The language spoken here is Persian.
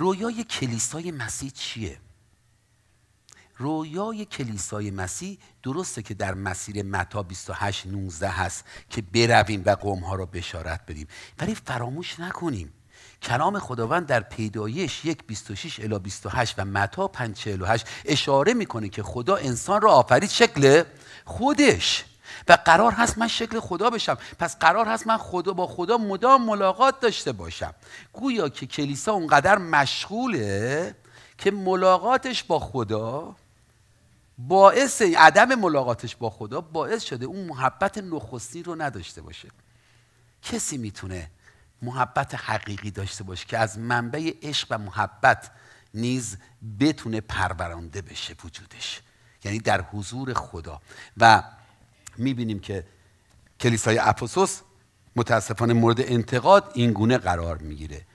رویای کلیسای مسیح چیه؟ رویای کلیسای مسیح درسته که در مسیر متا 28 19 هست که برویم و قوم ها را بشارت بدیم ولی فراموش نکنیم کلام خداوند در پیدایش 1 26 الی 28 و متا 5 48 اشاره میکنه که خدا انسان را آفرید شکل خودش و قرار هست من شکل خدا بشم پس قرار هست من خدا با خدا مدام ملاقات داشته باشم گویا که کلیسا اونقدر مشغوله که ملاقاتش با خدا باعث عدم ملاقاتش با خدا باعث شده اون محبت نخستین رو نداشته باشه کسی میتونه محبت حقیقی داشته باشه که از منبع عشق و محبت نیز بتونه پرورانده بشه وجودش یعنی در حضور خدا و میبینیم که کلیسای اپوسوس متاسفانه مورد انتقاد این گونه قرار میگیره